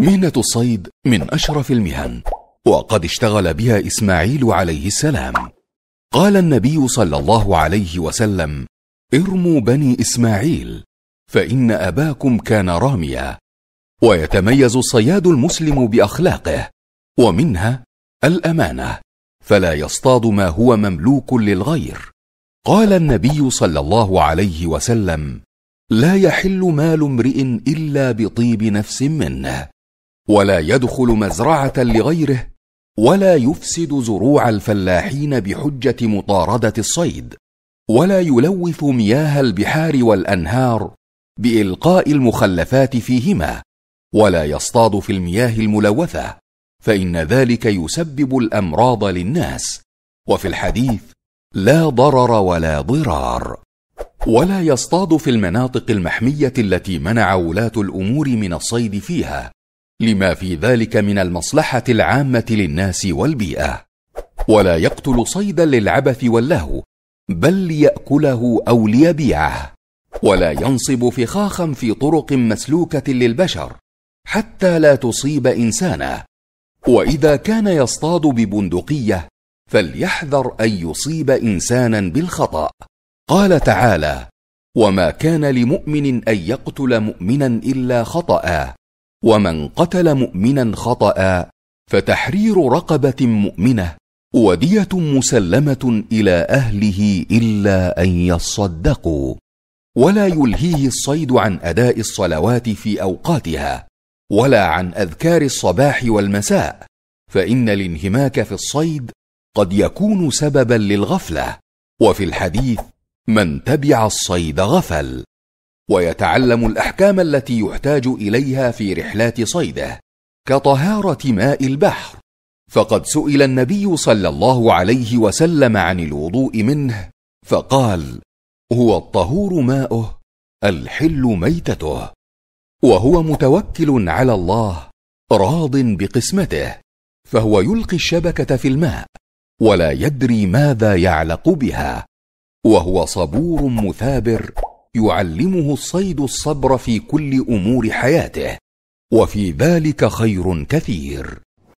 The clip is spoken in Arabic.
مهنة الصيد من أشرف المهن وقد اشتغل بها إسماعيل عليه السلام قال النبي صلى الله عليه وسلم ارموا بني إسماعيل فإن أباكم كان راميا ويتميز الصياد المسلم بأخلاقه ومنها الأمانة فلا يصطاد ما هو مملوك للغير قال النبي صلى الله عليه وسلم لا يحل مال امرئ الا بطيب نفس منه ولا يدخل مزرعه لغيره ولا يفسد زروع الفلاحين بحجه مطارده الصيد ولا يلوث مياه البحار والانهار بالقاء المخلفات فيهما ولا يصطاد في المياه الملوثه فان ذلك يسبب الامراض للناس وفي الحديث لا ضرر ولا ضرار ولا يصطاد في المناطق المحميه التي منع ولاه الامور من الصيد فيها لما في ذلك من المصلحه العامه للناس والبيئه ولا يقتل صيدا للعبث واللهو بل لياكله او ليبيعه ولا ينصب فخاخا في طرق مسلوكه للبشر حتى لا تصيب انسانا واذا كان يصطاد ببندقيه فليحذر ان يصيب انسانا بالخطا قال تعالى وما كان لمؤمن ان يقتل مؤمنا الا خطا ومن قتل مؤمنا خطا فتحرير رقبه مؤمنه وديه مسلمه الى اهله الا ان يصدقوا ولا يلهيه الصيد عن اداء الصلوات في اوقاتها ولا عن اذكار الصباح والمساء فان الانهماك في الصيد قد يكون سببا للغفله وفي الحديث من تبع الصيد غفل ويتعلم الاحكام التي يحتاج اليها في رحلات صيده كطهاره ماء البحر فقد سئل النبي صلى الله عليه وسلم عن الوضوء منه فقال هو الطهور ماؤه الحل ميتته وهو متوكل على الله راض بقسمته فهو يلقي الشبكه في الماء ولا يدري ماذا يعلق بها وهو صبور مثابر يعلمه الصيد الصبر في كل امور حياته وفي ذلك خير كثير